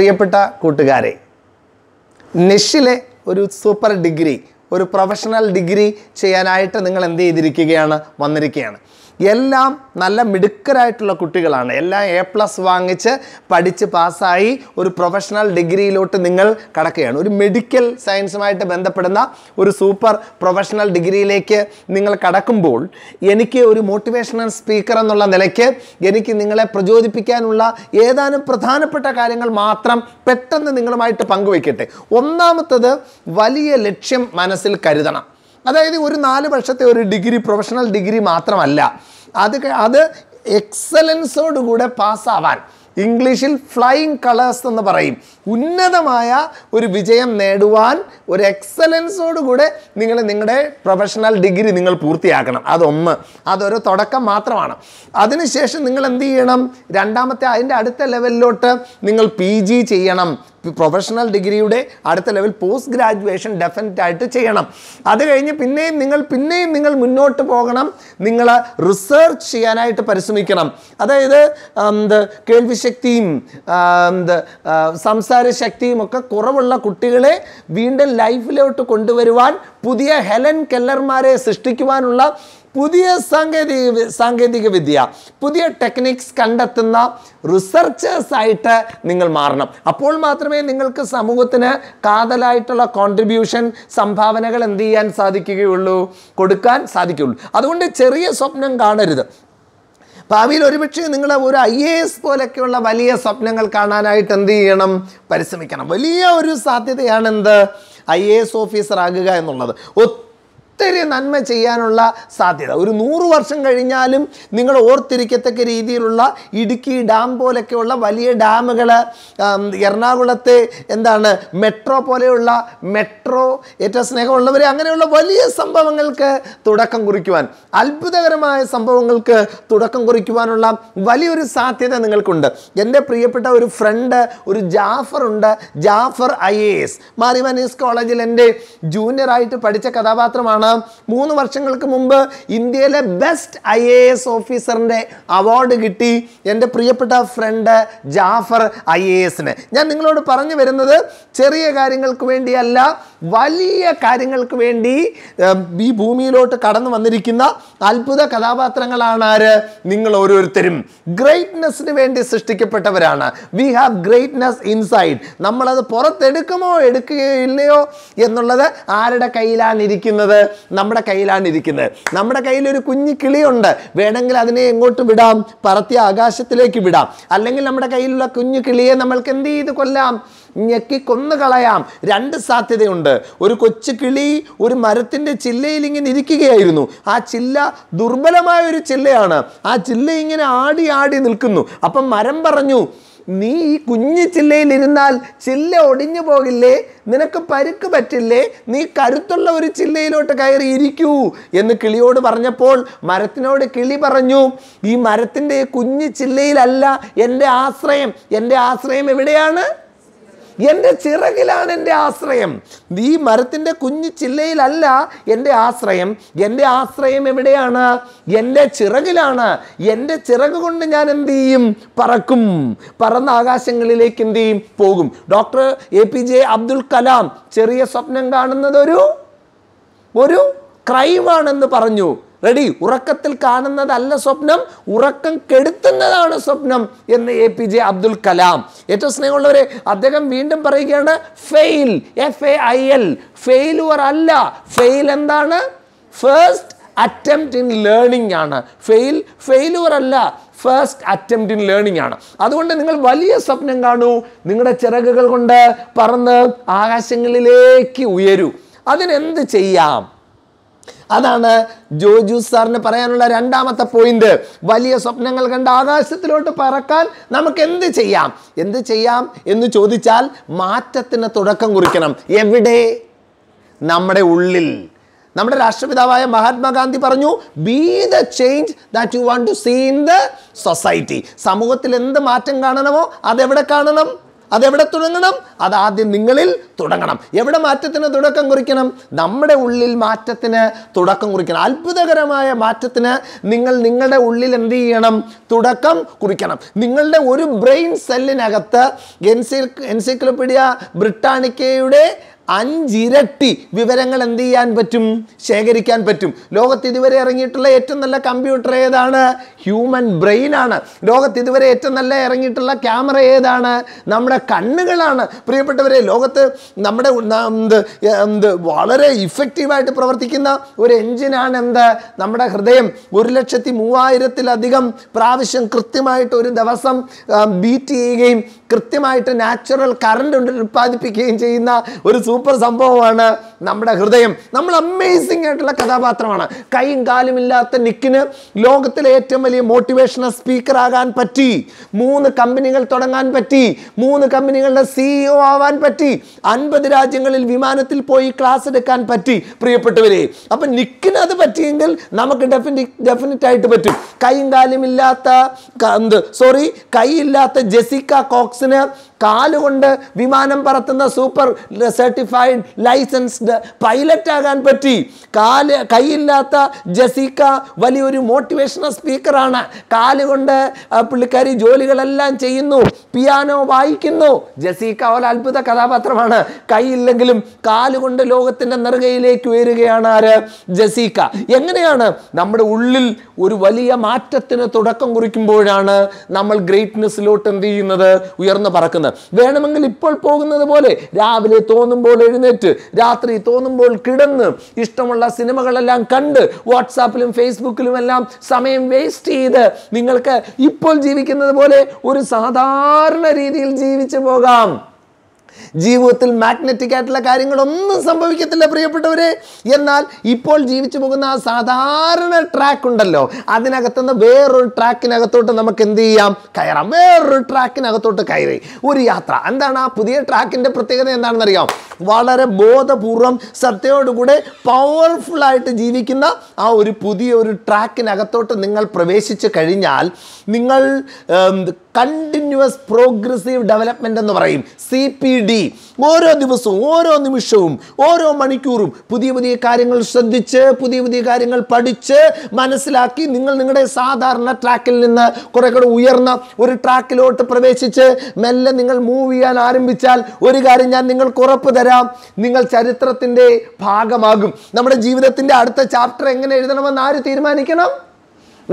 പ്രിയപ്പെട്ട കൂട്ടുകാരെ നെഷിലെ ഒരു സൂപ്പർ ഡിഗ്രി ഒരു പ്രൊഫഷണൽ ഡിഗ്രി ചെയ്യാനായിട്ട് നിങ്ങൾ എന്ത് ചെയ്തിരിക്കുകയാണ് വന്നിരിക്കുകയാണ് എല്ലാം നല്ല മിടുക്കരായിട്ടുള്ള കുട്ടികളാണ് എല്ലാം എ പ്ലസ് വാങ്ങിച്ച് പഠിച്ച് പാസ്സായി ഒരു പ്രൊഫഷണൽ ഡിഗ്രിയിലോട്ട് നിങ്ങൾ കടക്കുകയാണ് ഒരു മെഡിക്കൽ സയൻസുമായിട്ട് ബന്ധപ്പെടുന്ന ഒരു സൂപ്പർ പ്രൊഫഷണൽ ഡിഗ്രിയിലേക്ക് നിങ്ങൾ കടക്കുമ്പോൾ എനിക്ക് ഒരു മോട്ടിവേഷണൽ സ്പീക്കർ എന്നുള്ള നിലയ്ക്ക് എനിക്ക് നിങ്ങളെ പ്രചോദിപ്പിക്കാനുള്ള ഏതാനും പ്രധാനപ്പെട്ട കാര്യങ്ങൾ മാത്രം പെട്ടെന്ന് നിങ്ങളുമായിട്ട് പങ്കുവയ്ക്കട്ടെ ഒന്നാമത്തത് വലിയ ലക്ഷ്യം മനസ്സിൽ കരുതണം അതായത് ഒരു നാല് വർഷത്തെ ഒരു ഡിഗ്രി പ്രൊഫഷണൽ ഡിഗ്രി മാത്രമല്ല അത് അത് എക്സലൻസോടുകൂടെ പാസ്സാവാൻ ഇംഗ്ലീഷിൽ ഫ്ലൈയിങ് കളേഴ്സ് എന്ന് പറയും ഉന്നതമായ ഒരു വിജയം നേടുവാൻ ഒരു എക്സലൻസോടുകൂടെ നിങ്ങൾ നിങ്ങളുടെ പ്രൊഫഷണൽ ഡിഗ്രി നിങ്ങൾ പൂർത്തിയാക്കണം അതൊന്ന് അതൊരു തുടക്കം മാത്രമാണ് അതിനുശേഷം നിങ്ങൾ എന്ത് ചെയ്യണം രണ്ടാമത്തെ അതിൻ്റെ അടുത്ത ലെവലിലോട്ട് നിങ്ങൾ പി ജി ചെയ്യണം പ്രൊഫഷണൽ ഡിഗ്രിയുടെ അടുത്ത ലെവൽ പോസ്റ്റ് ഗ്രാജുവേഷൻ ഡെഫിനറ്റ് ആയിട്ട് ചെയ്യണം അത് കഴിഞ്ഞ് പിന്നെയും നിങ്ങൾ പിന്നെയും നിങ്ങൾ മുന്നോട്ട് പോകണം നിങ്ങൾ റിസർച്ച് ചെയ്യാനായിട്ട് പരിശ്രമിക്കണം അതായത് എന്ത് കേൾവിശക്തിയും എന്ത് ശക്തിയും ഒക്കെ കുറവുള്ള കുട്ടികളെ വീണ്ടും ലൈഫിലോട്ട് കൊണ്ടുവരുവാൻ പുതിയ ഹെലൻ കെല്ലർമാരെ സൃഷ്ടിക്കുവാനുള്ള പുതിയ സാങ്കേതിക സാങ്കേതിക വിദ്യ പുതിയ ടെക്നിക്സ് കണ്ടെത്തുന്ന റിസർച്ചേഴ്സ് ആയിട്ട് നിങ്ങൾ മാറണം അപ്പോൾ മാത്രമേ നിങ്ങൾക്ക് സമൂഹത്തിന് കാതലായിട്ടുള്ള കോൺട്രിബ്യൂഷൻ സംഭാവനകൾ എന്ത് ചെയ്യാൻ സാധിക്കുകയുള്ളൂ കൊടുക്കാൻ സാധിക്കുകയുള്ളൂ അതുകൊണ്ട് ചെറിയ സ്വപ്നം കാണരുത് ഭാവിയിൽ ഒരുപക്ഷെ നിങ്ങൾ ഒരു ഐ എ എസ് പോലൊക്കെയുള്ള വലിയ സ്വപ്നങ്ങൾ കാണാനായിട്ട് എന്ത് ചെയ്യണം പരിശ്രമിക്കണം വലിയ ഒരു സാധ്യതയാണ് എന്ത് ഐ എ എസ് ഓഫീസർ ആകുക എന്നുള്ളത് ഒത്തിരി ഒത്തിരി നന്മ ചെയ്യാനുള്ള സാധ്യത ഒരു നൂറ് വർഷം കഴിഞ്ഞാലും നിങ്ങൾ ഓർത്തിരിക്കത്തക്ക രീതിയിലുള്ള ഇടുക്കി ഡാം പോലൊക്കെയുള്ള വലിയ ഡാമുകൾ എറണാകുളത്തെ എന്താണ് മെട്രോ പോലെയുള്ള മെട്രോ ഏറ്റവും സ്നേഹമുള്ളവർ അങ്ങനെയുള്ള വലിയ സംഭവങ്ങൾക്ക് തുടക്കം കുറിക്കുവാൻ അത്ഭുതകരമായ സംഭവങ്ങൾക്ക് തുടക്കം കുറിക്കുവാനുള്ള വലിയൊരു സാധ്യത നിങ്ങൾക്കുണ്ട് എൻ്റെ പ്രിയപ്പെട്ട ഒരു ഫ്രണ്ട് ഒരു ജാഫർ ഉണ്ട് ജാഫർ ഐ എ എസ് മാറിമാനീസ് കോളേജിൽ എൻ്റെ ജൂനിയറായിട്ട് പഠിച്ച കഥാപാത്രമാണ് മൂന്ന് വർഷങ്ങൾക്ക് മുമ്പ് ഇന്ത്യയിലെ ബെസ്റ്റ് ഐ എ എസ് ഓഫീസറിൻ്റെ അവാർഡ് കിട്ടി എൻ്റെ പ്രിയപ്പെട്ട ഫ്രണ്ട് ജാഫർ ഐ എ എസിന് ഞാൻ നിങ്ങളോട് പറഞ്ഞു വരുന്നത് ചെറിയ കാര്യങ്ങൾക്ക് വേണ്ടിയല്ല വലിയ കാര്യങ്ങൾക്ക് വേണ്ടി ഈ ഭൂമിയിലോട്ട് കടന്നു വന്നിരിക്കുന്ന അത്ഭുത കഥാപാത്രങ്ങളാണ് ആര് നിങ്ങൾ ഓരോരുത്തരും ഗ്രേറ്റ്നെസ്സിന് വേണ്ടി സൃഷ്ടിക്കപ്പെട്ടവരാണ് വി ഹാവ് ഗ്രേറ്റ്നെസ് ഇൻസൈഡ് നമ്മളത് പുറത്തെടുക്കുമോ എടുക്കുകയോ ഇല്ലയോ എന്നുള്ളത് ആരുടെ കയ്യിലാണ് ഇരിക്കുന്നത് നമ്മുടെ കയ്യിലാണ് ഇരിക്കുന്നത് നമ്മുടെ കയ്യിൽ ഒരു കുഞ്ഞു കിളിയുണ്ട് വേണമെങ്കിൽ അതിനെ എങ്ങോട്ട് വിടാം പറത്തിയ ആകാശത്തിലേക്ക് വിടാം അല്ലെങ്കിൽ നമ്മുടെ കയ്യിലുള്ള കുഞ്ഞു കിളിയെ നമ്മൾക്ക് എന്ത് ചെയ്ത് കൊല്ലാം ഞെക്കി കൊന്നു കളയാം രണ്ട് സാധ്യതയുണ്ട് ഒരു കൊച്ചു കിളി ഒരു മരത്തിൻ്റെ ചില്ലയിൽ ഇങ്ങനെ ഇരിക്കുകയായിരുന്നു ആ ചില്ല ദുർബലമായ ഒരു ചില്ലയാണ് ആ ചില്ല ഇങ്ങനെ ആടി ആടി നിൽക്കുന്നു അപ്പം മരം പറഞ്ഞു നീ ഈ കുഞ്ഞു ചില്ലയിലിരുന്നാൽ ചില്ല ഒടിഞ്ഞു പോകില്ലേ നിനക്ക് പരുക്ക് പറ്റില്ലേ നീ കരുത്തുള്ള ഒരു ചില്ലയിലോട്ട് കയറി ഇരിക്കൂ എന്ന് കിളിയോട് പറഞ്ഞപ്പോൾ മരത്തിനോട് കിളി പറഞ്ഞു ഈ മരത്തിൻ്റെ കുഞ്ഞു ചില്ലയിലല്ല എൻ്റെ ആശ്രയം എൻ്റെ ആശ്രയം എവിടെയാണ് എൻ്റെ ചിറകിലാണ് എൻ്റെ ആശ്രയം ഈ മരത്തിൻ്റെ കുഞ്ഞു ചില്ലയിലല്ല എൻ്റെ ആശ്രയം എൻ്റെ ആശ്രയം എവിടെയാണ് എൻ്റെ ചിറകിലാണ് എൻ്റെ ചിറക് കൊണ്ട് ഞാൻ എന്ത് ചെയ്യും പറക്കും പറന്ന ആകാശങ്ങളിലേക്ക് എന്ത് ചെയ്യും പോകും doctor A P J Abdul Kalam ചെറിയ സ്വപ്നം കാണുന്നത് ഒരു ഒരു ക്രൈമാണെന്ന് പറഞ്ഞു റെഡി ഉറക്കത്തിൽ കാണുന്നതല്ല സ്വപ്നം ഉറക്കം കെടുത്തുന്നതാണ് സ്വപ്നം എന്ന് A P J Abdul Kalam ഏറ്റവും സ്നേഹമുള്ളവരെ അദ്ദേഹം വീണ്ടും പറയുകയാണ് fail F A I L failure അല്ല ഫെയിൽ എന്താണ് ഫേസ്റ്റ് അറ്റംപ്റ്റ് ഇൻ ലേണിംഗ് ആണ് ഫെയിൽ ഫെയിലുവർ അല്ല ഫസ്റ്റ് അറ്റംപ്റ്റ് ഇൻ ലേണിംഗ് ആണ് അതുകൊണ്ട് നിങ്ങൾ വലിയ സ്വപ്നം കാണൂ നിങ്ങളുടെ ചിറകുകൾ കൊണ്ട് പറന്ന് ആകാശങ്ങളിലേക്ക് ഉയരൂ അതിനെന്ത് ചെയ്യാം അതാണ് ജോജു സാറിന് പറയാനുള്ള രണ്ടാമത്തെ പോയിന്റ് വലിയ സ്വപ്നങ്ങൾ കണ്ട ആകാശത്തിലോട്ട് പറക്കാൻ നമുക്ക് എന്ത് ചെയ്യാം എന്ത് ചെയ്യാം എന്ന് ചോദിച്ചാൽ മാറ്റത്തിന് തുടക്കം കുറിക്കണം എവിടെ നമ്മുടെ ഉള്ളിൽ നമ്മുടെ രാഷ്ട്രപിതാവായ മഹാത്മാഗാന്ധി പറഞ്ഞു be the change that you want to see in the society സമൂഹത്തിൽ എന്ത് മാറ്റം കാണണമോ അതെവിടെ കാണണം അതെവിടെ തുടങ്ങണം അത് ആദ്യം നിങ്ങളിൽ തുടങ്ങണം എവിടെ മാറ്റത്തിന് തുടക്കം കുറിക്കണം നമ്മുടെ ഉള്ളിൽ മാറ്റത്തിന് തുടക്കം കുറിക്കണം അത്ഭുതകരമായ മാറ്റത്തിന് നിങ്ങൾ നിങ്ങളുടെ ഉള്ളിൽ എന്ത് ചെയ്യണം തുടക്കം കുറിക്കണം നിങ്ങളുടെ ഒരു ബ്രെയിൻ സെല്ലിനകത്ത് എൻസൈ എൻസൈക്ലോപീഡിയ ബ്രിട്ടാനിക്കയുടെ അഞ്ചിരട്ടി വിവരങ്ങൾ എന്ത് ചെയ്യാൻ പറ്റും ശേഖരിക്കാൻ പറ്റും ലോകത്ത് ഇതുവരെ ഇറങ്ങിയിട്ടുള്ള ഏറ്റവും നല്ല കമ്പ്യൂട്ടർ ഏതാണ് ഹ്യൂമൻ ബ്രെയിൻ ആണ് ലോകത്ത് ഇതുവരെ ഏറ്റവും നല്ല ഇറങ്ങിയിട്ടുള്ള ക്യാമറ ഏതാണ് നമ്മുടെ കണ്ണുകളാണ് പ്രിയപ്പെട്ടവരെ ലോകത്ത് നമ്മുടെ എന്ത് എന്ത് വളരെ ഇഫക്റ്റീവായിട്ട് പ്രവർത്തിക്കുന്ന ഒരു എഞ്ചിനാണ് എന്ത് നമ്മുടെ ഹൃദയം ഒരു ലക്ഷത്തി മൂവായിരത്തിലധികം പ്രാവശ്യം കൃത്യമായിട്ട് ഒരു ദിവസം ബീറ്റ് ചെയ്യുകയും കൃത്യമായിട്ട് നാച്ചുറൽ കറണ്ട് ഉൽപ്പാദിപ്പിക്കുകയും ചെയ്യുന്ന ഒരു സൂപ്പർ സംഭവമാണ് നമ്മുടെ ഹൃദയം നമ്മൾ അമേസിംഗ് ആയിട്ടുള്ള കഥാപാത്രമാണ് കൈയും കാലും ഇല്ലാത്ത നിക്കിന് ലോകത്തിലെ ഏറ്റവും വലിയ മോട്ടിവേഷണൽ സ്പീക്കർ ആകാൻ പറ്റി മൂന്ന് കമ്പനികൾ തുടങ്ങാൻ പറ്റി മൂന്ന് കമ്പനികളുടെ സിഇഒ ആവാൻ പറ്റി അൻപത് രാജ്യങ്ങളിൽ വിമാനത്തിൽ പോയി ക്ലാസ് എടുക്കാൻ പറ്റി പ്രിയപ്പെട്ടവരെ അപ്പൊ നിക്കിന് അത് പറ്റിയെങ്കിൽ നമുക്ക് ഡെഫിനി ഡെഫിനറ്റ് ആയിട്ട് പറ്റും കൈയും കാലും ഇല്ലാത്ത സോറി കൈയില്ലാത്ത ജെസിക്ക കോക്സ് obstinate കാലുകൊണ്ട് വിമാനം പറത്തുന്ന സൂപ്പർ സർട്ടിഫൈഡ് ലൈസൻസ്ഡ് പൈലറ്റ് ആകാൻ പറ്റി കാല് കൈയില്ലാത്ത ജസീക്ക വലിയൊരു മോട്ടിവേഷണൽ സ്പീക്കറാണ് കാലുകൊണ്ട് പുള്ളിക്കാരി ജോലികളെല്ലാം ചെയ്യുന്നു പിയാനോ വായിക്കുന്നു ജസീക്ക ഒരു അത്ഭുത കഥാപാത്രമാണ് കൈയില്ലെങ്കിലും കാലുകൊണ്ട് ലോകത്തിൻ്റെ നെറുകയിലേക്ക് ഉയരുകയാണ് ആര് ജസീക്ക എങ്ങനെയാണ് നമ്മുടെ ഉള്ളിൽ ഒരു വലിയ മാറ്റത്തിന് തുടക്കം കുറിക്കുമ്പോഴാണ് നമ്മൾ ഗ്രേറ്റ്നെസ്സിലോട്ട് എന്ത് ചെയ്യുന്നത് ഉയർന്നു പറക്കുന്നത് വേണമെങ്കിൽ ഇപ്പോൾ പോകുന്നത് പോലെ രാവിലെ തോന്നുമ്പോൾ എഴുന്നേറ്റ് രാത്രി തോന്നുമ്പോൾ കിടന്ന് ഇഷ്ടമുള്ള സിനിമകളെല്ലാം കണ്ട് വാട്സാപ്പിലും ഫേസ്ബുക്കിലും എല്ലാം സമയം വേസ്റ്റ് ചെയ്ത് നിങ്ങൾക്ക് ഇപ്പോൾ ജീവിക്കുന്നത് പോലെ ഒരു സാധാരണ രീതിയിൽ ജീവിച്ചു പോകാം ജീവിതത്തിൽ മാഗ്നറ്റിക് ആയിട്ടുള്ള കാര്യങ്ങളൊന്നും സംഭവിക്കത്തില്ല പ്രിയപ്പെട്ടവരെ എന്നാൽ ഇപ്പോൾ ജീവിച്ചു പോകുന്ന ആ സാധാരണ ട്രാക്ക് ഉണ്ടല്ലോ അതിനകത്തുനിന്ന് വേറൊരു ട്രാക്കിനകത്തോട്ട് നമുക്ക് എന്ത് ചെയ്യാം കയറാം വേറൊരു ട്രാക്കിനകത്തോട്ട് കയറി ഒരു യാത്ര എന്താണ് ആ പുതിയ ട്രാക്കിൻ്റെ പ്രത്യേകത എന്താണെന്നറിയാം വളരെ ബോധപൂർവം സത്യയോടുകൂടെ ആയിട്ട് ജീവിക്കുന്ന ആ ഒരു പുതിയ ഒരു ട്രാക്കിനകത്തോട്ട് നിങ്ങൾ പ്രവേശിച്ചു കഴിഞ്ഞാൽ നിങ്ങൾ കണ്ടിന്യൂസ് പ്രോഗ്രസീവ് ഡെവലപ്മെൻ്റ് എന്ന് പറയും സി പി ഡി ഓരോ ദിവസവും ഓരോ നിമിഷവും ഓരോ മണിക്കൂറും പുതിയ പുതിയ കാര്യങ്ങൾ ശ്രദ്ധിച്ച് പുതിയ പുതിയ കാര്യങ്ങൾ പഠിച്ച് മനസ്സിലാക്കി നിങ്ങൾ നിങ്ങളുടെ സാധാരണ ട്രാക്കിൽ നിന്ന് കുറേ കൂടെ ഉയർന്ന ഒരു ട്രാക്കിലോട്ട് പ്രവേശിച്ച് മെല്ലെ നിങ്ങൾ മൂവ് ചെയ്യാൻ ആരംഭിച്ചാൽ ഒരു കാര്യം ഞാൻ നിങ്ങൾക്ക് ഉറപ്പ് തരാം നിങ്ങൾ ചരിത്രത്തിൻ്റെ ഭാഗമാകും നമ്മുടെ ജീവിതത്തിൻ്റെ അടുത്ത ചാപ്റ്റർ എങ്ങനെ എഴുതണമെന്ന് ആര് തീരുമാനിക്കണം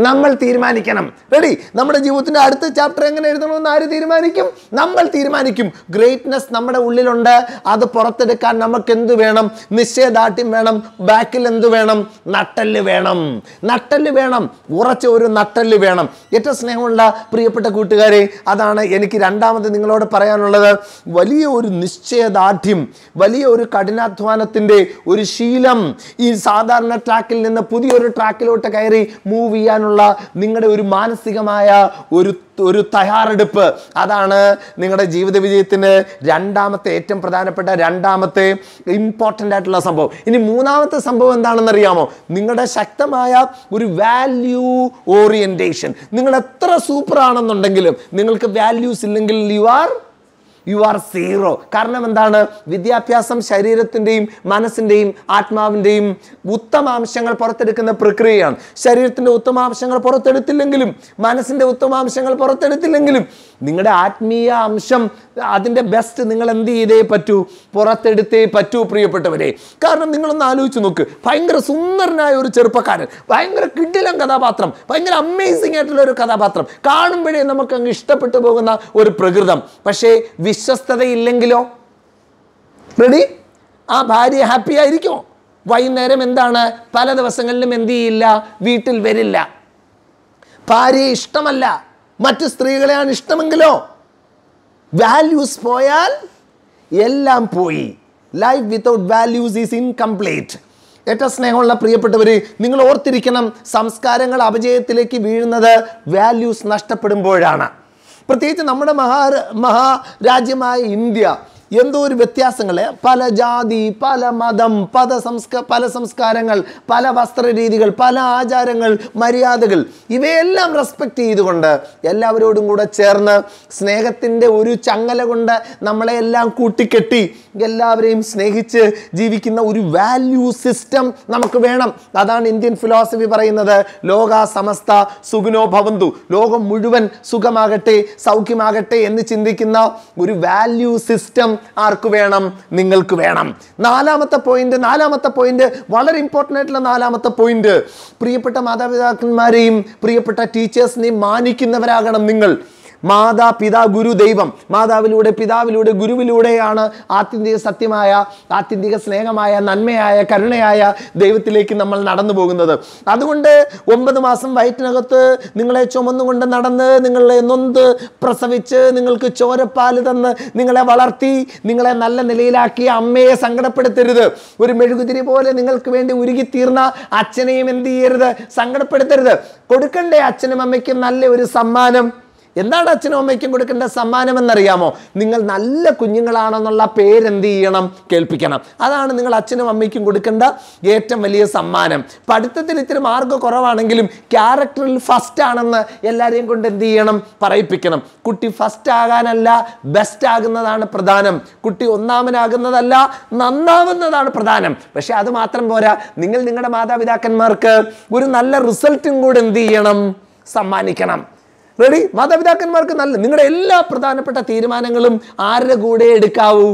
നമ്മൾ തീരുമാനിക്കണം റെഡി നമ്മുടെ ജീവിതത്തിൻ്റെ അടുത്ത ചാപ്റ്റർ എങ്ങനെ എഴുതണമെന്ന് ആര് തീരുമാനിക്കും നമ്മൾ തീരുമാനിക്കും ഗ്രേറ്റ്നെസ് നമ്മുടെ ഉള്ളിലുണ്ട് അത് പുറത്തെടുക്കാൻ നമുക്ക് എന്ത് വേണം നിശ്ചയദാർഢ്യം വേണം ബാക്കിൽ എന്ത് വേണം നട്ടല് വേണം നട്ടല് വേണം ഉറച്ച ഒരു നട്ടല് വേണം ഏറ്റവും സ്നേഹമുള്ള പ്രിയപ്പെട്ട കൂട്ടുകാരെ അതാണ് എനിക്ക് രണ്ടാമത് നിങ്ങളോട് പറയാനുള്ളത് വലിയ ഒരു നിശ്ചയദാർഢ്യം വലിയ ഒരു കഠിനാധ്വാനത്തിൻ്റെ ഒരു ശീലം ഈ സാധാരണ ട്രാക്കിൽ നിന്ന് പുതിയൊരു ട്രാക്കിലോട്ട് കയറി മൂവ് ചെയ്യാനുള്ള ചെയ്യാനുള്ള നിങ്ങളുടെ ഒരു മാനസികമായ ഒരു ഒരു തയ്യാറെടുപ്പ് അതാണ് നിങ്ങളുടെ ജീവിത വിജയത്തിന് രണ്ടാമത്തെ ഏറ്റവും പ്രധാനപ്പെട്ട രണ്ടാമത്തെ ഇമ്പോർട്ടൻ്റ് ആയിട്ടുള്ള സംഭവം ഇനി മൂന്നാമത്തെ സംഭവം എന്താണെന്ന് അറിയാമോ നിങ്ങളുടെ ശക്തമായ ഒരു വാല്യൂ ഓറിയൻറ്റേഷൻ നിങ്ങൾ എത്ര സൂപ്പർ ആണെന്നുണ്ടെങ്കിലും നിങ്ങൾക്ക് വാല്യൂസ് ഇല്ലെങ്കിൽ you are you are zero കാരണം എന്താണ് വിദ്യാഭ്യാസം ശരീരത്തിൻ്റെയും മനസ്സിൻ്റെയും ആത്മാവിൻ്റെയും ഉത്തമാംശങ്ങൾ പുറത്തെടുക്കുന്ന പ്രക്രിയയാണ് ശരീരത്തിൻ്റെ ഉത്തമാംശങ്ങൾ പുറത്തെടുത്തില്ലെങ്കിലും മനസ്സിൻ്റെ ഉത്തമാംശങ്ങൾ പുറത്തെടുത്തില്ലെങ്കിലും നിങ്ങളുടെ ആത്മീയ അംശം അതിൻ്റെ ബെസ്റ്റ് നിങ്ങൾ എന്ത് ചെയ്തേ പറ്റൂ പുറത്തെടുത്തേ പറ്റൂ പ്രിയപ്പെട്ടവരെ കാരണം നിങ്ങളൊന്ന് ആലോചിച്ച് നോക്ക് ഭയങ്കര സുന്ദരനായ ഒരു ചെറുപ്പക്കാരൻ ഭയങ്കര കിടിലം കഥാപാത്രം ഭയങ്കര അമേസിംഗ് ആയിട്ടുള്ള ഒരു കഥാപാത്രം കാണുമ്പോഴേ നമുക്ക് അങ്ങ് ഇഷ്ടപ്പെട്ടു പോകുന്ന ഒരു പ്രകൃതം പക്ഷേ വി വിശ്വസ്തതയില്ലെങ്കിലോ റെഡി ആ ഭാര്യ ഹാപ്പി ആയിരിക്കുമോ വൈകുന്നേരം എന്താണ് പല ദിവസങ്ങളിലും എന്തു ചെയ്യില്ല വീട്ടിൽ വരില്ല ഭാര്യ ഇഷ്ടമല്ല മറ്റ് സ്ത്രീകളെയാണ് ഇഷ്ടമെങ്കിലോ വാല്യൂസ് പോയാൽ എല്ലാം പോയി life without values is incomplete ഏറ്റവും സ്നേഹമുള്ള പ്രിയപ്പെട്ടവർ നിങ്ങൾ ഓർത്തിരിക്കണം സംസ്കാരങ്ങൾ അപജയത്തിലേക്ക് വീഴുന്നത് വാല്യൂസ് നഷ്ടപ്പെടുമ്പോഴാണ് പ്രത്യേകിച്ച് നമ്മുടെ മഹാ മഹാരാജ്യമായ ഇന്ത്യ എന്തോ ഒരു വ്യത്യാസങ്ങൾ പല ജാതി പല മതം പല സംസ്ക പല സംസ്കാരങ്ങൾ പല വസ്ത്രരീതികൾ പല ആചാരങ്ങൾ മര്യാദകൾ ഇവയെല്ലാം റെസ്പെക്റ്റ് ചെയ്തുകൊണ്ട് എല്ലാവരോടും കൂടെ ചേർന്ന് സ്നേഹത്തിൻ്റെ ഒരു ചങ്ങല കൊണ്ട് നമ്മളെ എല്ലാം കൂട്ടിക്കെട്ടി എല്ലാവരെയും സ്നേഹിച്ച് ജീവിക്കുന്ന ഒരു വാല്യൂ സിസ്റ്റം നമുക്ക് വേണം അതാണ് ഇന്ത്യൻ ഫിലോസഫി പറയുന്നത് ലോക സമസ്ത സുഖനോ ഭവന്തു ലോകം മുഴുവൻ സുഖമാകട്ടെ സൗഖ്യമാകട്ടെ എന്ന് ചിന്തിക്കുന്ന ഒരു വാല്യൂ സിസ്റ്റം ആർക്ക് വേണം നിങ്ങൾക്ക് വേണം നാലാമത്തെ പോയിന്റ് നാലാമത്തെ പോയിന്റ് വളരെ ഇമ്പോർട്ടൻ്റ് ആയിട്ടുള്ള നാലാമത്തെ പോയിന്റ് പ്രിയപ്പെട്ട മാതാപിതാക്കന്മാരെയും പ്രിയപ്പെട്ട ടീച്ചേഴ്സിനെയും മാനിക്കുന്നവരാകണം നിങ്ങൾ മാതാ പിതാ ഗുരു ദൈവം മാതാവിലൂടെ പിതാവിലൂടെ ഗുരുവിലൂടെയാണ് ആത്യന്തിക സത്യമായ ആത്യന്തിക സ്നേഹമായ നന്മയായ കരുണയായ ദൈവത്തിലേക്ക് നമ്മൾ നടന്നു പോകുന്നത് അതുകൊണ്ട് ഒമ്പത് മാസം വയറ്റിനകത്ത് നിങ്ങളെ ചുമന്നുകൊണ്ട് നടന്ന് നിങ്ങളെ നൊന്ത് പ്രസവിച്ച് നിങ്ങൾക്ക് ചോരപ്പാല് തന്ന് നിങ്ങളെ വളർത്തി നിങ്ങളെ നല്ല നിലയിലാക്കിയ അമ്മയെ സങ്കടപ്പെടുത്തരുത് ഒരു മെഴുകുതിരി പോലെ നിങ്ങൾക്ക് വേണ്ടി ഉരുകിത്തീർന്ന അച്ഛനെയും എന്ത് ചെയ്യരുത് സങ്കടപ്പെടുത്തരുത് കൊടുക്കണ്ടേ അച്ഛനും അമ്മയ്ക്കും നല്ല ഒരു സമ്മാനം എന്താണ് അച്ഛനും അമ്മയ്ക്കും കൊടുക്കേണ്ട സമ്മാനം എന്നറിയാമോ നിങ്ങൾ നല്ല കുഞ്ഞുങ്ങളാണെന്നുള്ള പേരെന്ത് ചെയ്യണം കേൾപ്പിക്കണം അതാണ് നിങ്ങൾ അച്ഛനും അമ്മയ്ക്കും കൊടുക്കേണ്ട ഏറ്റവും വലിയ സമ്മാനം പഠിത്തത്തിൽ ഇത്തിരി മാർക്ക് കുറവാണെങ്കിലും ക്യാരക്ടറിൽ ഫസ്റ്റ് ആണെന്ന് എല്ലാവരെയും കൊണ്ട് എന്ത് ചെയ്യണം പറയിപ്പിക്കണം കുട്ടി ഫസ്റ്റ് ആകാനല്ല ബെസ്റ്റ് ആകുന്നതാണ് പ്രധാനം കുട്ടി ഒന്നാമനാകുന്നതല്ല നന്നാവുന്നതാണ് പ്രധാനം പക്ഷെ അത് മാത്രം പോരാ നിങ്ങൾ നിങ്ങളുടെ മാതാപിതാക്കന്മാർക്ക് ഒരു നല്ല റിസൾട്ടും കൂടെ എന്ത് ചെയ്യണം സമ്മാനിക്കണം റെഡി മാതാപിതാക്കന്മാർക്ക് നല്ല നിങ്ങളുടെ എല്ലാ പ്രധാനപ്പെട്ട തീരുമാനങ്ങളും ആരുടെ കൂടെ എടുക്കാവൂ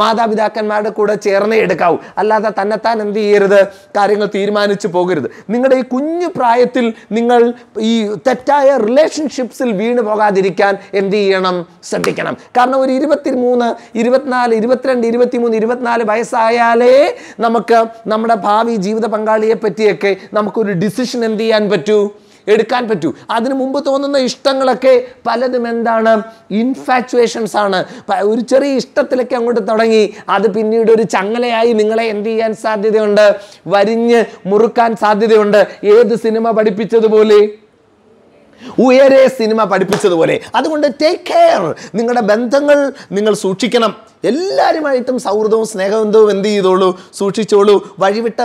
മാതാപിതാക്കന്മാരുടെ കൂടെ ചേർന്നേ എടുക്കാവൂ അല്ലാതെ തന്നെത്താൻ എന്ത് ചെയ്യരുത് കാര്യങ്ങൾ തീരുമാനിച്ചു പോകരുത് നിങ്ങളുടെ ഈ കുഞ്ഞു പ്രായത്തിൽ നിങ്ങൾ ഈ തെറ്റായ റിലേഷൻഷിപ്സിൽ വീണു പോകാതിരിക്കാൻ എന്ത് ചെയ്യണം ശ്രദ്ധിക്കണം കാരണം ഒരു ഇരുപത്തി മൂന്ന് ഇരുപത്തിനാല് ഇരുപത്തിരണ്ട് മൂന്ന് ഇരുപത്തിനാല് വയസ്സായാലേ നമുക്ക് നമ്മുടെ ഭാവി ജീവിത പങ്കാളിയെ പറ്റിയൊക്കെ നമുക്കൊരു ഡിസിഷൻ എന്ത് ചെയ്യാൻ പറ്റൂ എടുക്കാൻ പറ്റൂ അതിനു മുമ്പ് തോന്നുന്ന ഇഷ്ടങ്ങളൊക്കെ പലതും എന്താണ് ഇൻഫാക്ച്വേഷൻസ് ആണ് ഒരു ചെറിയ ഇഷ്ടത്തിലൊക്കെ അങ്ങോട്ട് തുടങ്ങി അത് പിന്നീട് ഒരു ചങ്ങലയായി നിങ്ങളെ എന്ത് ചെയ്യാൻ സാധ്യതയുണ്ട് വരിഞ്ഞ് മുറുക്കാൻ സാധ്യതയുണ്ട് ഏത് സിനിമ പഠിപ്പിച്ചതുപോലെ ഉയരെ സിനിമ പഠിപ്പിച്ചതുപോലെ അതുകൊണ്ട് ടേക്ക് കെയർ നിങ്ങളുടെ ബന്ധങ്ങൾ നിങ്ങൾ സൂക്ഷിക്കണം എല്ലാവരുമായിട്ടും സൗഹൃദവും സ്നേഹബന്ധവും എന്ത് ചെയ്തോളൂ സൂക്ഷിച്ചോളൂ വഴിവിട്ട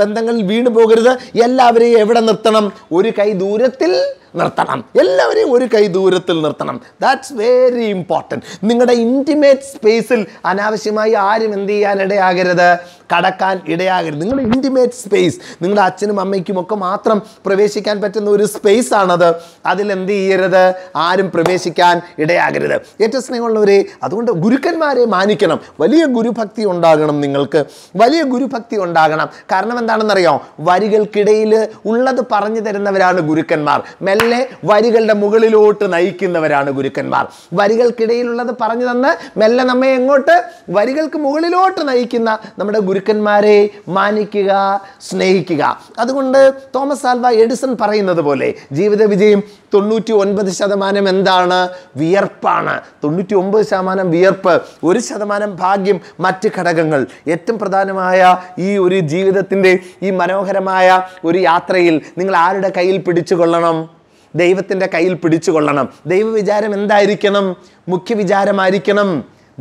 ബന്ധങ്ങളിൽ വീണ് പോകരുത് എല്ലാവരെയും എവിടെ നിർത്തണം ഒരു കൈ ദൂരത്തിൽ നിർത്തണം എല്ലാവരെയും ഒരു കൈ ദൂരത്തിൽ നിർത്തണം ദാറ്റ്സ് വെരി ഇമ്പോർട്ടൻറ്റ് നിങ്ങളുടെ ഇൻറ്റിമേറ്റ് സ്പേസിൽ അനാവശ്യമായി ആരും എന്ത് ചെയ്യാൻ ഇടയാകരുത് കടക്കാൻ ഇടയാകരുത് നിങ്ങളുടെ ഇൻറ്റിമേറ്റ് സ്പേസ് നിങ്ങളുടെ അച്ഛനും അമ്മയ്ക്കും ഒക്കെ മാത്രം പ്രവേശിക്കാൻ പറ്റുന്ന ഒരു സ്പേസ് ആണത് അതിൽ എന്ത് ചെയ്യരുത് ആരും പ്രവേശിക്കാൻ ഇടയാകരുത് ഏറ്റവും സ്നേഹമുള്ളവരെ അതുകൊണ്ട് ഗുരുക്കന്മാരെ മാനിക്കണം വലിയ ഗുരുഭക്തി ഉണ്ടാകണം നിങ്ങൾക്ക് വലിയ ഗുരുഭക്തി ഉണ്ടാകണം കാരണം എന്താണെന്നറിയാം വരികൾക്കിടയിൽ ഉള്ളത് പറഞ്ഞു തരുന്നവരാണ് ഗുരുക്കന്മാർ മെല്ല തന്നെ വരികളുടെ മുകളിലോട്ട് നയിക്കുന്നവരാണ് ഗുരുക്കന്മാർ വരികൾക്കിടയിലുള്ളത് പറഞ്ഞു തന്ന് മെല്ലെ നമ്മെ എങ്ങോട്ട് വരികൾക്ക് മുകളിലോട്ട് നയിക്കുന്ന നമ്മുടെ ഗുരുക്കന്മാരെ മാനിക്കുക സ്നേഹിക്കുക അതുകൊണ്ട് തോമസ് ആൽവ എഡിസൺ പറയുന്നത് പോലെ ജീവിത വിജയം തൊണ്ണൂറ്റി ഒൻപത് ശതമാനം എന്താണ് വിയർപ്പാണ് തൊണ്ണൂറ്റി ഒമ്പത് ശതമാനം വിയർപ്പ് ഒരു ശതമാനം ഭാഗ്യം മറ്റ് ഘടകങ്ങൾ ഏറ്റവും പ്രധാനമായ ഈ ഒരു ജീവിതത്തിൻ്റെ ഈ മനോഹരമായ ഒരു യാത്രയിൽ നിങ്ങൾ ആരുടെ കയ്യിൽ പിടിച്ചു കൊള്ളണം ദൈവത്തിൻ്റെ കയ്യിൽ പിടിച്ചു കൊള്ളണം ദൈവവിചാരം എന്തായിരിക്കണം മുഖ്യ വിചാരമായിരിക്കണം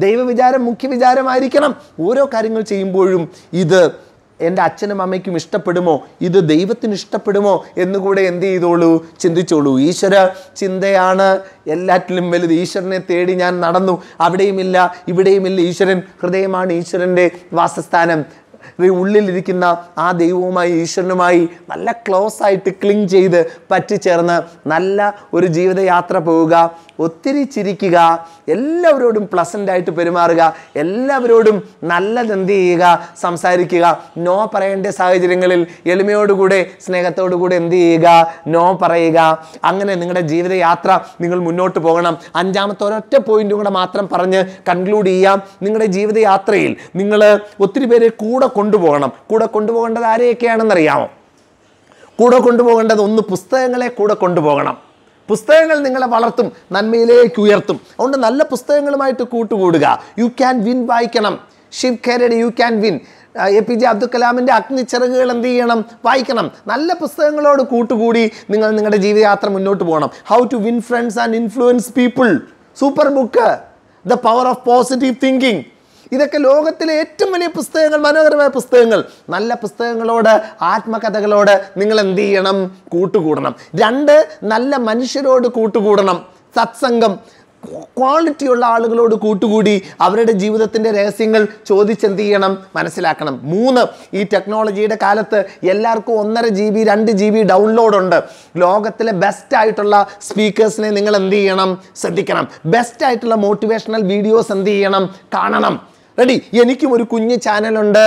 ദൈവവിചാരം മുഖ്യ വിചാരമായിരിക്കണം ഓരോ കാര്യങ്ങൾ ചെയ്യുമ്പോഴും ഇത് എൻ്റെ അച്ഛനും അമ്മയ്ക്കും ഇഷ്ടപ്പെടുമോ ഇത് ദൈവത്തിന് ഇഷ്ടപ്പെടുമോ എന്നുകൂടെ എന്ത് ചെയ്തോളൂ ചിന്തിച്ചോളൂ ഈശ്വര ചിന്തയാണ് എല്ലാറ്റിലും വലുത് ഈശ്വരനെ തേടി ഞാൻ നടന്നു അവിടെയുമില്ല ഇവിടെയുമില്ല ഈശ്വരൻ ഹൃദയമാണ് ഈശ്വരൻ്റെ വാസസ്ഥാനം ഉള്ളിലിരിക്കുന്ന ആ ദൈവവുമായി ഈശ്വരനുമായി നല്ല ക്ലോസ് ആയിട്ട് ക്ലിങ് ചെയ്ത് പറ്റിച്ചേർന്ന് നല്ല ഒരു ജീവിതയാത്ര പോവുക ഒത്തിരി ചിരിക്കുക എല്ലാവരോടും പ്ലസൻ്റായിട്ട് പെരുമാറുക എല്ലാവരോടും നല്ലത് എന്ത് ചെയ്യുക സംസാരിക്കുക നോ പറയേണ്ട സാഹചര്യങ്ങളിൽ എളിമയോടുകൂടെ സ്നേഹത്തോടുകൂടെ എന്ത് ചെയ്യുക നോ പറയുക അങ്ങനെ നിങ്ങളുടെ ജീവിതയാത്ര നിങ്ങൾ മുന്നോട്ട് പോകണം അഞ്ചാമത്തെ ഒരൊറ്റ പോയിന്റും കൂടെ മാത്രം പറഞ്ഞ് കൺക്ലൂഡ് ചെയ്യാം നിങ്ങളുടെ ജീവിതയാത്രയിൽ നിങ്ങൾ ഒത്തിരി പേരെ കൂടെ കൊണ്ട് കൊണ്ടുപോകണം കൂടെ കൊണ്ടുപോകേണ്ടത് അറിയാമോ കൂടെ കൊണ്ടുപോകേണ്ടത് ഒന്ന് പുസ്തകങ്ങളെ കൂടെ കൊണ്ടുപോകണം പുസ്തകങ്ങൾ നിങ്ങളെ വളർത്തും നന്മയിലേക്ക് ഉയർത്തും അതുകൊണ്ട് നല്ല പുസ്തകങ്ങളുമായിട്ട് കൂട്ടുകൂടുക യു ക്യാൻ വിൻ വായിക്കണം ഷിവ് ഖേരയുടെ you can win A P J Abdul കലാമിൻ്റെ അഗ്നിച്ചിറകുകൾ എന്ത് ചെയ്യണം വായിക്കണം നല്ല പുസ്തകങ്ങളോട് കൂട്ടുകൂടി നിങ്ങൾ നിങ്ങളുടെ ജീവിതയാത്ര മുന്നോട്ട് പോകണം how to win friends and influence people super book the power of positive thinking ഇതൊക്കെ ലോകത്തിലെ ഏറ്റവും വലിയ പുസ്തകങ്ങൾ മനോഹരമായ പുസ്തകങ്ങൾ നല്ല പുസ്തകങ്ങളോട് ആത്മകഥകളോട് നിങ്ങൾ എന്ത് ചെയ്യണം കൂട്ടുകൂടണം രണ്ട് നല്ല മനുഷ്യരോട് കൂട്ടുകൂടണം സത്സംഗം ക്വാളിറ്റിയുള്ള ആളുകളോട് കൂട്ടുകൂടി അവരുടെ ജീവിതത്തിൻ്റെ രഹസ്യങ്ങൾ ചോദിച്ചെന്ത് ചെയ്യണം മനസ്സിലാക്കണം മൂന്ന് ഈ ടെക്നോളജിയുടെ കാലത്ത് എല്ലാവർക്കും ഒന്നര ജി ബി രണ്ട് ജി ബി ഡൗൺലോഡ് ഉണ്ട് ലോകത്തിലെ ബെസ്റ്റ് ആയിട്ടുള്ള സ്പീക്കേഴ്സിനെ നിങ്ങൾ എന്ത് ചെയ്യണം ശ്രദ്ധിക്കണം ബെസ്റ്റ് ആയിട്ടുള്ള മോട്ടിവേഷണൽ വീഡിയോസ് എന്ത് ചെയ്യണം കാണണം റെഡി എനിക്കും ഒരു കുഞ്ഞ് ചാനലുണ്ട്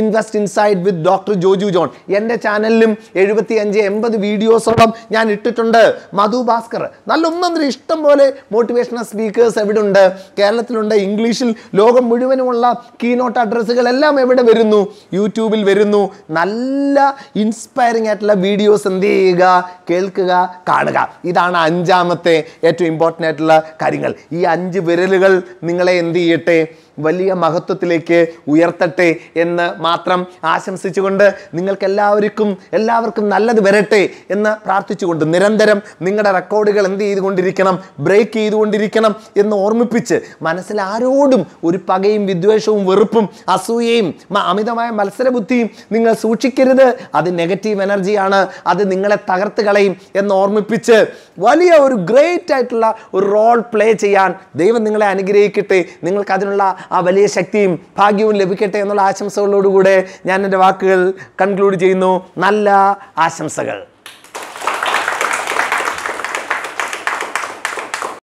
invest inside with doctor Joju John എൻ്റെ ചാനലിലും എഴുപത്തി അഞ്ച് എൺപത് വീഡിയോസോളം ഞാൻ ഇട്ടിട്ടുണ്ട് മധു ഭാസ്കർ നല്ല ഒന്നൊന്നര ഇഷ്ടം പോലെ മോട്ടിവേഷണൽ സ്പീക്കേഴ്സ് എവിടെ ഉണ്ട് കേരളത്തിലുണ്ട് ഇംഗ്ലീഷിൽ ലോകം മുഴുവനുമുള്ള കീനോട്ട് അഡ്രസ്സുകൾ എല്ലാം എവിടെ വരുന്നു യൂട്യൂബിൽ വരുന്നു നല്ല ഇൻസ്പയറിംഗ് ആയിട്ടുള്ള വീഡിയോസ് എന്ത് ചെയ്യുക കേൾക്കുക കാണുക ഇതാണ് അഞ്ചാമത്തെ ഏറ്റവും ഇമ്പോർട്ടൻ്റ് ആയിട്ടുള്ള കാര്യങ്ങൾ ഈ അഞ്ച് വിരലുകൾ നിങ്ങളെ എന്ത് ചെയ്യട്ടെ വലിയ മഹത്വത്തിലേക്ക് ഉയർത്തട്ടെ എന്ന് മാത്രം ആശംസിച്ചുകൊണ്ട് നിങ്ങൾക്കെല്ലാവർക്കും എല്ലാവർക്കും നല്ലത് വരട്ടെ എന്ന് പ്രാർത്ഥിച്ചുകൊണ്ട് നിരന്തരം നിങ്ങളുടെ റെക്കോർഡുകൾ എന്ത് ചെയ്തുകൊണ്ടിരിക്കണം ബ്രേക്ക് ചെയ്തുകൊണ്ടിരിക്കണം എന്ന് ഓർമ്മിപ്പിച്ച് മനസ്സിൽ ആരോടും ഒരു പകയും വിദ്വേഷവും വെറുപ്പും അസൂയയും അമിതമായ മത്സരബുദ്ധിയും നിങ്ങൾ സൂക്ഷിക്കരുത് അത് നെഗറ്റീവ് എനർജിയാണ് അത് നിങ്ങളെ തകർത്ത് കളയും എന്ന് ഓർമ്മിപ്പിച്ച് വലിയ ഒരു ഗ്രേറ്റ് ആയിട്ടുള്ള ഒരു റോൾ പ്ലേ ചെയ്യാൻ ദൈവം നിങ്ങളെ അനുഗ്രഹിക്കട്ടെ നിങ്ങൾക്ക് അതിനുള്ള ആ വലിയ ശക്തിയും ഭാഗ്യവും ലഭിക്കട്ടെ എന്നുള്ള ആശംസകൾ ആശംസകളോടുകൂടെ ഞാൻ എൻ്റെ വാക്കുകൾ കൺക്ലൂഡ് ചെയ്യുന്നു നല്ല ആശംസകൾ